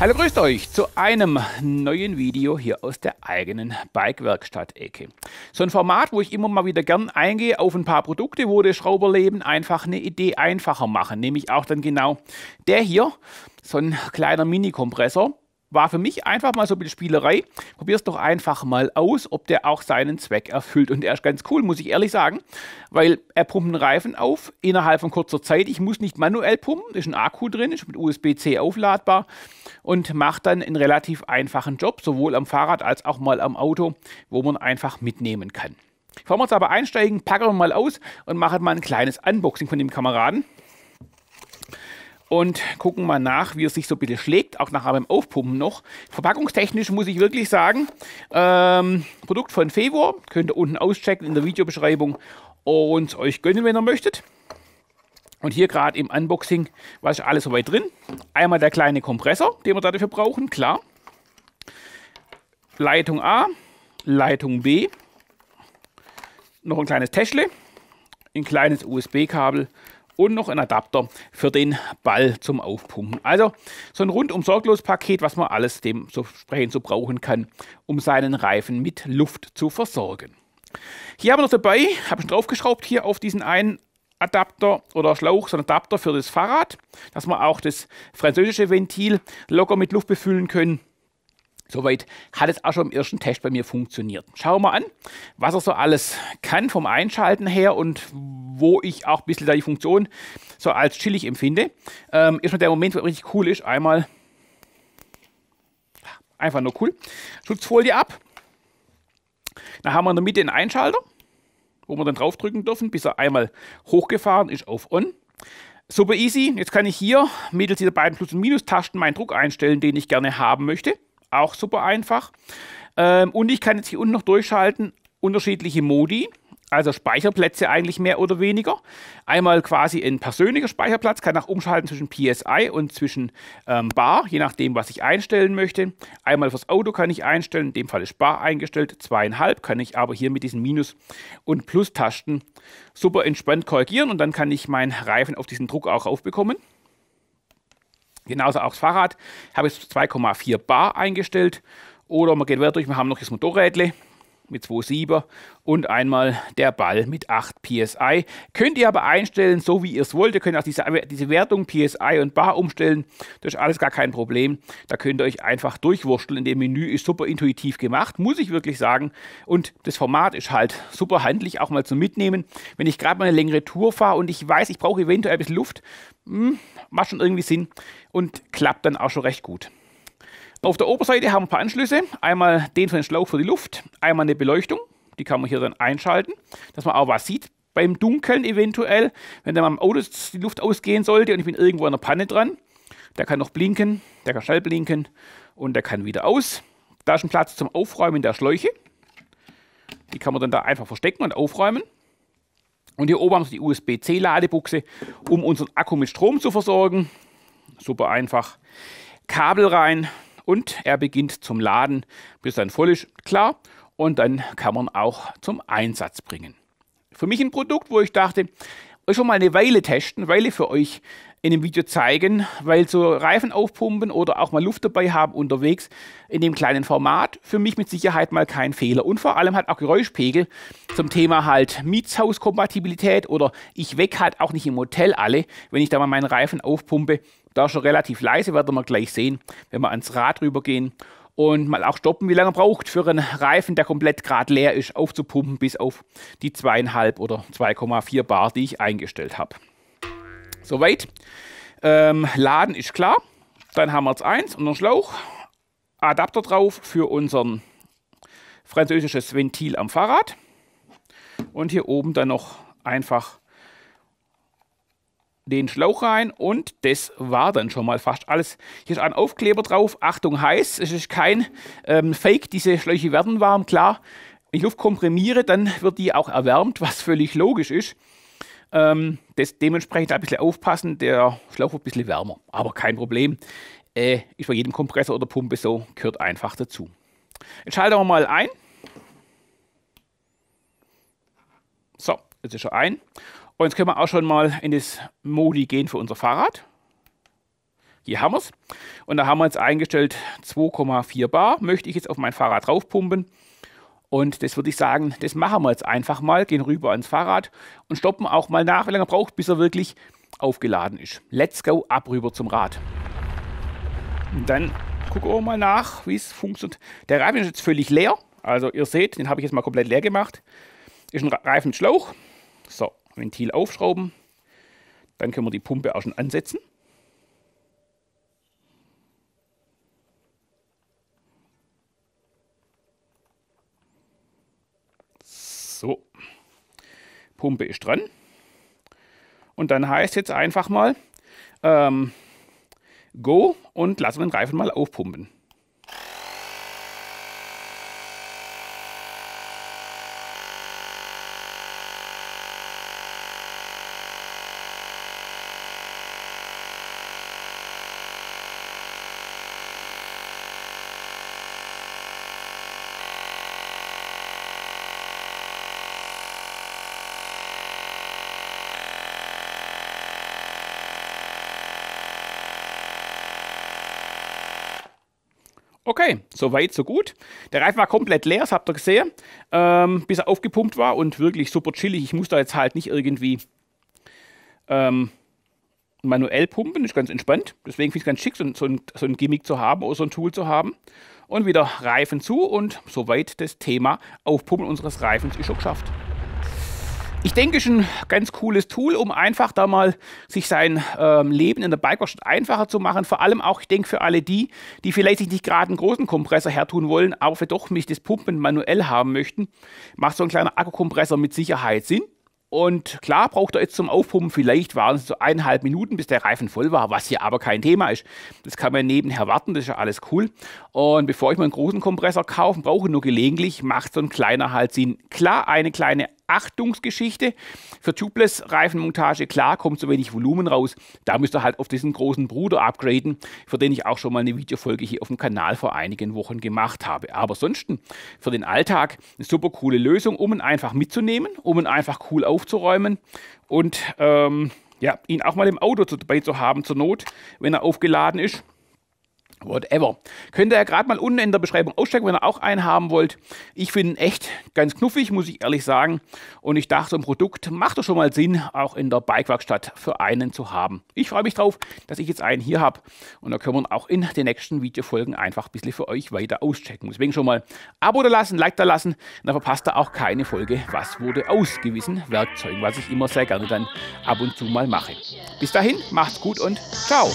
Hallo, grüßt euch zu einem neuen Video hier aus der eigenen Bike-Werkstatt-Ecke. So ein Format, wo ich immer mal wieder gern eingehe auf ein paar Produkte, wo der Schrauberleben einfach eine Idee einfacher machen. Nämlich auch dann genau der hier, so ein kleiner Mini-Kompressor war für mich einfach mal so ein bisschen Spielerei. Probier es doch einfach mal aus, ob der auch seinen Zweck erfüllt. Und er ist ganz cool, muss ich ehrlich sagen, weil er pumpt einen Reifen auf innerhalb von kurzer Zeit. Ich muss nicht manuell pumpen, ist ein Akku drin, ist mit USB-C aufladbar und macht dann einen relativ einfachen Job, sowohl am Fahrrad als auch mal am Auto, wo man einfach mitnehmen kann. Bevor wir uns aber einsteigen, packen wir mal aus und machen mal ein kleines Unboxing von dem Kameraden und gucken mal nach, wie es sich so ein bisschen schlägt, auch nachher beim Aufpumpen noch. Verpackungstechnisch muss ich wirklich sagen, ähm, Produkt von Fevor, könnt ihr unten auschecken in der Videobeschreibung und euch gönnen, wenn ihr möchtet. Und hier gerade im Unboxing war ich alles soweit drin. Einmal der kleine Kompressor, den wir dafür brauchen, klar. Leitung A, Leitung B, noch ein kleines Täschle, ein kleines USB-Kabel und noch ein Adapter für den Ball zum Aufpumpen. Also so ein rundum sorglos Paket, was man alles dementsprechend so brauchen kann, um seinen Reifen mit Luft zu versorgen. Hier haben wir noch dabei, habe ich draufgeschraubt hier auf diesen einen Adapter oder Schlauch, so ein Adapter für das Fahrrad, dass wir auch das französische Ventil locker mit Luft befüllen können. Soweit hat es auch schon im ersten Test bei mir funktioniert. Schauen wir an, was er so alles kann vom Einschalten her und wo ich auch ein bisschen da die Funktion so als chillig empfinde. Ähm, erstmal der Moment, wo richtig cool ist. Einmal einfach nur cool. Schutzfolie ab. Dann haben wir in der Mitte einen Einschalter, wo wir dann draufdrücken dürfen, bis er einmal hochgefahren ist auf On. Super easy. Jetzt kann ich hier mittels dieser beiden Plus- und Minus-Tasten meinen Druck einstellen, den ich gerne haben möchte. Auch super einfach. Ähm, und ich kann jetzt hier unten noch durchschalten, unterschiedliche Modi also Speicherplätze eigentlich mehr oder weniger. Einmal quasi ein persönlicher Speicherplatz, kann auch umschalten zwischen PSI und zwischen ähm, Bar, je nachdem, was ich einstellen möchte. Einmal fürs Auto kann ich einstellen, in dem Fall ist Bar eingestellt, zweieinhalb kann ich aber hier mit diesen Minus- und Plus-Tasten super entspannt korrigieren und dann kann ich meinen Reifen auf diesen Druck auch aufbekommen. Genauso auch das Fahrrad. Ich habe jetzt 2,4 Bar eingestellt. Oder man geht weiter durch, wir haben noch das Motorrädle mit Sieber und einmal der Ball mit 8 PSI. Könnt ihr aber einstellen, so wie ihr es wollt. Ihr könnt auch diese, diese Wertung PSI und Bar umstellen. Das ist alles gar kein Problem. Da könnt ihr euch einfach durchwurschteln. In dem Menü ist super intuitiv gemacht, muss ich wirklich sagen. Und das Format ist halt super handlich, auch mal zum Mitnehmen. Wenn ich gerade mal eine längere Tour fahre und ich weiß, ich brauche eventuell ein bisschen Luft, mh, hm, macht schon irgendwie Sinn und klappt dann auch schon recht gut. Auf der Oberseite haben wir ein paar Anschlüsse. Einmal den für den Schlauch für die Luft, einmal eine Beleuchtung. Die kann man hier dann einschalten, dass man auch was sieht beim Dunkeln eventuell. Wenn dann am Auto die Luft ausgehen sollte und ich bin irgendwo an der Panne dran, der kann noch blinken, der kann schnell blinken und der kann wieder aus. Da ist ein Platz zum Aufräumen der Schläuche. Die kann man dann da einfach verstecken und aufräumen. Und hier oben haben wir die USB-C-Ladebuchse, um unseren Akku mit Strom zu versorgen. Super einfach. Kabel rein, und er beginnt zum Laden, bis dann voll ist, klar, und dann kann man auch zum Einsatz bringen. Für mich ein Produkt, wo ich dachte, euch schon mal eine Weile testen, Weile für euch in dem Video zeigen, weil so Reifen aufpumpen oder auch mal Luft dabei haben unterwegs in dem kleinen Format für mich mit Sicherheit mal kein Fehler. Und vor allem hat auch Geräuschpegel zum Thema halt Mietshauskompatibilität oder ich weg halt auch nicht im Hotel alle, wenn ich da mal meinen Reifen aufpumpe. Da schon relativ leise, werden wir gleich sehen, wenn wir ans Rad rübergehen und mal auch stoppen, wie lange braucht für einen Reifen, der komplett gerade leer ist, aufzupumpen bis auf die zweieinhalb oder 2,4 Bar, die ich eingestellt habe. Soweit. Ähm, Laden ist klar. Dann haben wir jetzt eins und einen Schlauch. Adapter drauf für unseren französisches Ventil am Fahrrad. Und hier oben dann noch einfach den Schlauch rein und das war dann schon mal fast alles. Hier ist ein Aufkleber drauf, Achtung heiß, es ist kein ähm, Fake, diese Schläuche werden warm, klar. Wenn ich Luft komprimiere, dann wird die auch erwärmt, was völlig logisch ist. Ähm, das, dementsprechend ein bisschen aufpassen, der Schlauch wird ein bisschen wärmer, aber kein Problem. Äh, ist bei jedem Kompressor oder Pumpe so, gehört einfach dazu. Jetzt schalten wir mal ein. So, jetzt ist er ein. Und jetzt können wir auch schon mal in das Modi gehen für unser Fahrrad. Hier haben wir es. Und da haben wir jetzt eingestellt 2,4 Bar. Möchte ich jetzt auf mein Fahrrad draufpumpen. Und das würde ich sagen, das machen wir jetzt einfach mal, gehen rüber ans Fahrrad und stoppen auch mal nach, wie lange er braucht, bis er wirklich aufgeladen ist. Let's go, ab rüber zum Rad. Und dann gucken wir mal nach, wie es funktioniert. Der Reifen ist jetzt völlig leer. Also ihr seht, den habe ich jetzt mal komplett leer gemacht. Ist ein Reifenschlauch. So, Ventil aufschrauben. Dann können wir die Pumpe auch schon ansetzen. Pumpe ist dran. Und dann heißt jetzt einfach mal ähm, Go und lassen wir den Reifen mal aufpumpen. Okay, so weit, so gut. Der Reifen war komplett leer, das habt ihr gesehen, ähm, bis er aufgepumpt war und wirklich super chillig. Ich muss da jetzt halt nicht irgendwie ähm, manuell pumpen, ist ganz entspannt. Deswegen finde ich es ganz schick, so, so, ein, so ein Gimmick zu haben oder so ein Tool zu haben. Und wieder Reifen zu und soweit das Thema Aufpumpen unseres Reifens ist schon geschafft ich denke, schon ein ganz cooles Tool, um einfach da mal sich sein ähm, Leben in der Bikerstadt einfacher zu machen. Vor allem auch, ich denke, für alle die, die vielleicht sich nicht gerade einen großen Kompressor hertun wollen, aber für doch mich das Pumpen manuell haben möchten, macht so ein kleiner Akkukompressor mit Sicherheit Sinn. Und klar braucht er jetzt zum Aufpumpen, vielleicht waren es so eineinhalb Minuten, bis der Reifen voll war, was hier aber kein Thema ist. Das kann man nebenher warten, das ist ja alles cool. Und bevor ich mal einen großen Kompressor kaufe, brauche, ich nur gelegentlich, macht so ein kleiner halt Sinn. Klar, eine kleine Achtungsgeschichte. Für Tubeless Reifenmontage, klar, kommt so wenig Volumen raus. Da müsst ihr halt auf diesen großen Bruder upgraden, für den ich auch schon mal eine Videofolge hier auf dem Kanal vor einigen Wochen gemacht habe. Aber sonst für den Alltag eine super coole Lösung, um ihn einfach mitzunehmen, um ihn einfach cool aufzuräumen und ähm, ja, ihn auch mal im Auto dabei zu haben zur Not, wenn er aufgeladen ist. Whatever. Könnt ihr ja gerade mal unten in der Beschreibung ausstecken, wenn ihr auch einen haben wollt. Ich finde ihn echt ganz knuffig, muss ich ehrlich sagen. Und ich dachte, so ein Produkt macht doch schon mal Sinn, auch in der Bikewerkstatt für einen zu haben. Ich freue mich drauf, dass ich jetzt einen hier habe. Und da können wir ihn auch in den nächsten Videofolgen einfach ein bisschen für euch weiter auschecken. Deswegen schon mal Abo da lassen, Like da lassen. Dann verpasst ihr auch keine Folge, was wurde aus gewissen Werkzeugen, was ich immer sehr gerne dann ab und zu mal mache. Bis dahin, macht's gut und ciao.